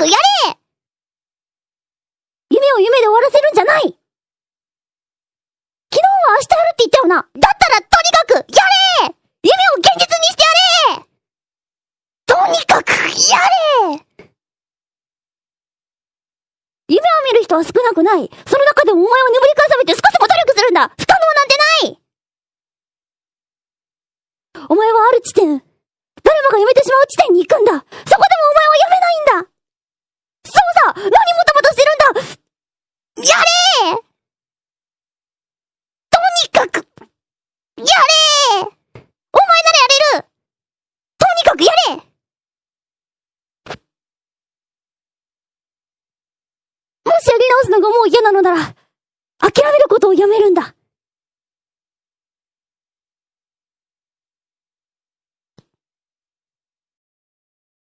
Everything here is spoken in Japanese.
くやれ夢を夢で終わらせるんじゃない昨日は明日あるって言ったよなだったらとにかくやれ夢を現実にしてやれとにかくやれ夢を見る人は少なくない。その中でもお前を眠りかさめて少しも努力するんだ不可能なんてないお前はある地点、誰もが辞めてしまう地点に行くんだやり直すのがもう嫌なのなら、諦めることをやめるんだ。